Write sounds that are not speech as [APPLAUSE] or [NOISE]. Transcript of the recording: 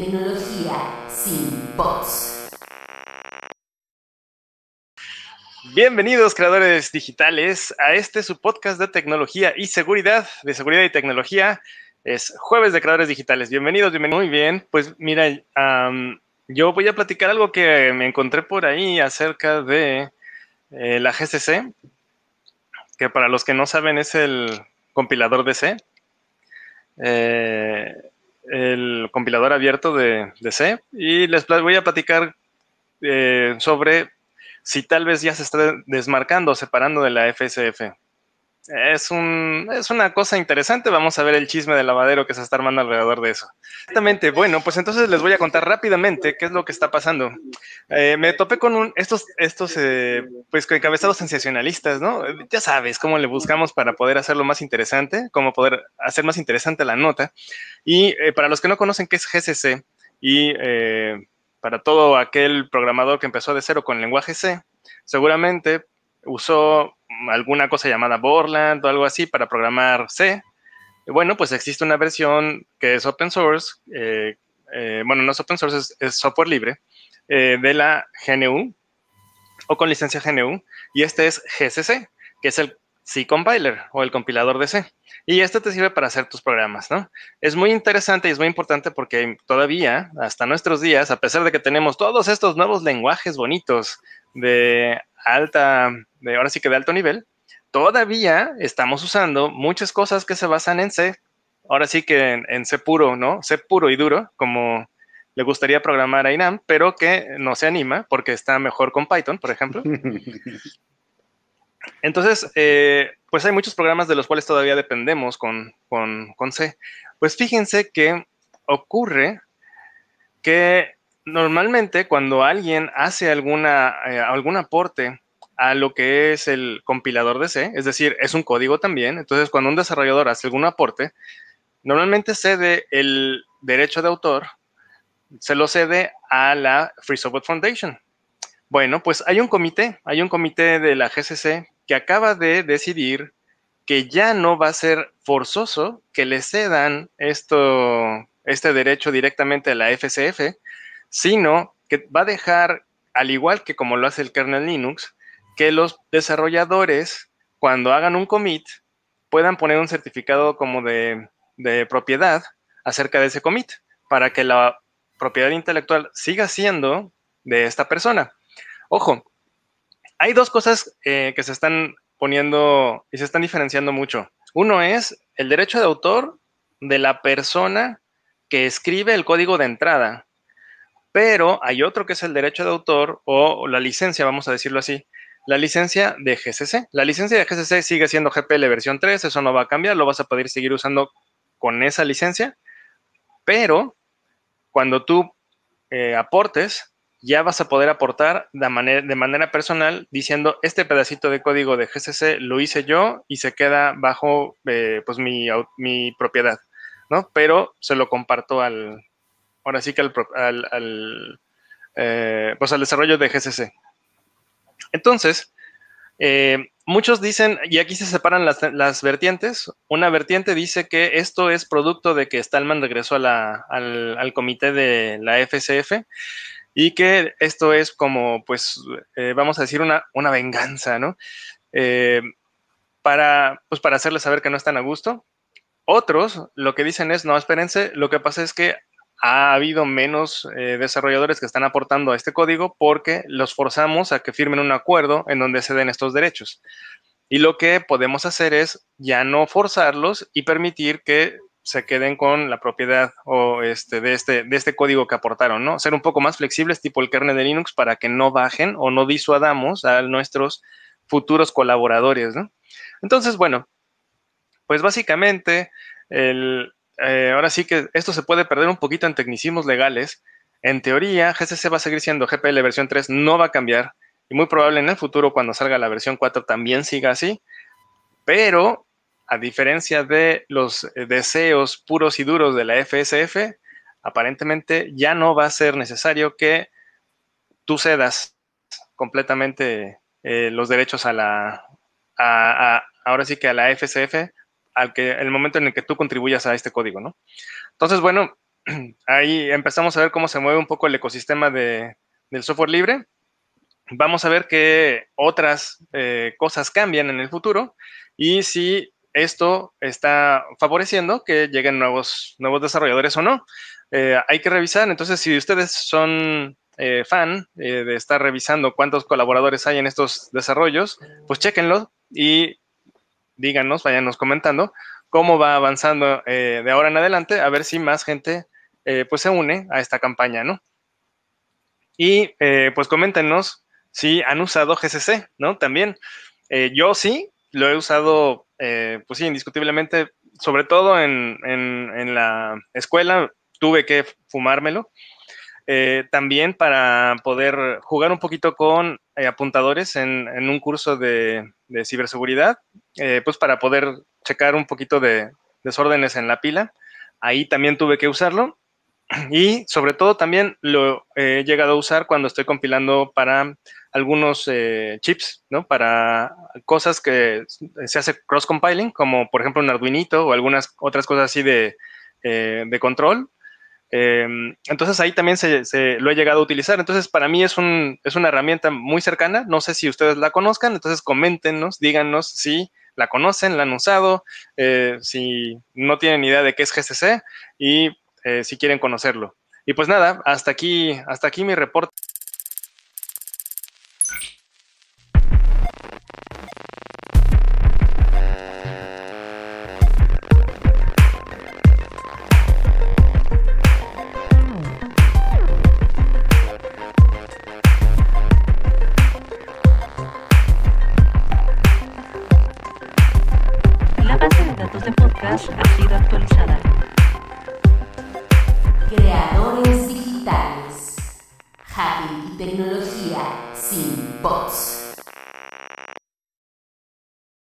Tecnología sin bots. Bienvenidos creadores digitales a este su podcast de tecnología y seguridad, de seguridad y tecnología. Es jueves de creadores digitales. Bienvenidos, bienvenidos. Muy bien, pues mira, yo voy a platicar algo que me encontré por ahí acerca de eh, la GCC, que para los que no saben es el compilador de C. Eh, el compilador abierto de, C y les voy a platicar eh, sobre si tal vez ya se está desmarcando, separando de la FSF es, una cosa interesante. Vamos a ver el chisme del lavadero que se está armando alrededor de eso. Exactamente. Bueno, pues entonces les voy a contar rápidamente qué es lo que está pasando. Eh, me topé con un, estos, estos eh, pues, encabezados sensacionalistas, ¿no? Ya sabes cómo le buscamos para poder hacerlo más interesante, cómo poder hacer más interesante la nota. Y eh, para los que no conocen qué es GCC y para todo aquel programador que empezó de cero con lenguaje C, seguramente usó alguna cosa llamada Borland o algo así para programar C. Bueno, pues existe una versión que es open source, eh, eh, bueno, no es open source, es, software libre, eh, de la GNU o con licencia GNU, y este es GCC, que es el C compiler o el compilador de C. Y este te sirve para hacer tus programas, ¿no? Es muy interesante y es muy importante porque todavía, hasta nuestros días, a pesar de que tenemos todos estos nuevos lenguajes bonitos de alta, de, ahora sí que de alto nivel, todavía estamos usando muchas cosas que se basan en C. Ahora sí que en, C puro, ¿no? C puro y duro, como le gustaría programar a Inam, pero que no se anima porque está mejor con Python, por ejemplo. [LAUGHS] Entonces, eh, pues hay muchos programas de los cuales todavía dependemos con, con, con C. Pues fíjense que ocurre que normalmente cuando alguien hace alguna, eh, algún aporte a lo que es el compilador de C, es decir, es un código también, entonces cuando un desarrollador hace algún aporte, normalmente cede el derecho de autor, se lo cede a la Free Software Foundation. Bueno, pues hay un comité, hay un comité de la GCC que acaba de decidir que ya no va a ser forzoso que le cedan esto, este derecho directamente a la FCF, sino que va a dejar, al igual que como lo hace el kernel Linux, que los desarrolladores, cuando hagan un commit, puedan poner un certificado como de, propiedad acerca de ese commit, para que la propiedad intelectual siga siendo de esta persona. Ojo, hay dos cosas eh, que se están poniendo y se están diferenciando mucho. Uno es el derecho de autor de la persona que escribe el código de entrada. Pero hay otro que es el derecho de autor o la licencia, vamos a decirlo así, la licencia de GCC. La licencia de GCC sigue siendo GPL versión 3, eso no va a cambiar, lo vas a poder seguir usando con esa licencia, pero cuando tú eh, aportes, ya vas a poder aportar de manera, personal diciendo, este pedacito de código de GCC lo hice yo y se queda bajo eh, pues mi, mi, propiedad, ¿no? Pero se lo comparto al, ahora sí que al, al, eh, pues al desarrollo de GCC. Entonces, eh, muchos dicen, y aquí se separan las, vertientes, una vertiente dice que esto es producto de que Stallman regresó al, comité de la FCF y que esto es como, pues, eh, vamos a decir, una, una venganza, ¿no? para, pues, para hacerles saber que no están a gusto. Otros lo que dicen es, no, espérense, lo que pasa es que ha habido menos eh, desarrolladores que están aportando a este código porque los forzamos a que firmen un acuerdo en donde se den estos derechos. Y lo que podemos hacer es ya no forzarlos y permitir que se queden con la propiedad o este, de, este, de este código que aportaron, ¿no? Ser un poco más flexibles, tipo el kernel de Linux, para que no bajen o no disuadamos a nuestros futuros colaboradores, ¿no? Entonces, bueno, pues básicamente el, eh, ahora sí que esto se puede perder un poquito en tecnicismos legales. En teoría, GCC va a seguir siendo GPL versión 3, no va a cambiar. Y muy probable en el futuro, cuando salga la versión 4, también siga así. Pero, a diferencia de los eh, deseos puros y duros de la FSF, aparentemente ya no va a ser necesario que tú cedas completamente eh, los derechos a la, a, ahora sí que a la FSF, al que el momento en el que tú contribuyas a este código, ¿no? Entonces, bueno, [CLEARS THROAT] ahí empezamos a ver cómo se mueve un poco el ecosistema del software libre. Vamos a ver qué otras eh, cosas cambian en el futuro y si esto está favoreciendo que lleguen nuevos, nuevos desarrolladores o no. Eh, hay que revisar, entonces, si ustedes son eh, fan de estar revisando cuántos colaboradores hay en estos desarrollos, pues chequenlo y díganos, váyanos comentando cómo va avanzando eh, de ahora en adelante, a ver si más gente eh, pues se une a esta campaña, ¿no? Y eh, pues coméntenos si han usado GCC, ¿no? También. yo sí, lo he usado, pues sí, indiscutiblemente, sobre todo en, en la escuela, tuve que fumármelo eh, también para poder jugar un poquito con eh, apuntadores en, un curso de, ciberseguridad, eh, pues para poder checar un poquito de desórdenes en la pila. Ahí también tuve que usarlo [CLEARS THROAT] y sobre todo también lo he llegado a usar cuando estoy compilando para algunos chips, ¿no? Para cosas que se hace cross-compiling, como por ejemplo un Arduinito o algunas otras cosas así de, de control, Em, entonces ahí también se, lo he llegado a utilizar. Entonces para mí es, una herramienta muy cercana. No sé si ustedes la conozcan, entonces coméntenos, díganos si la conocen, la han usado, eh, si no tienen idea de qué es GCC y eh, si quieren conocerlo. Y pues nada, hasta aquí, hasta aquí mi reporte. datos de podcast ha sido actualizada. Creadores digitales. Hacking y tecnología sin bots.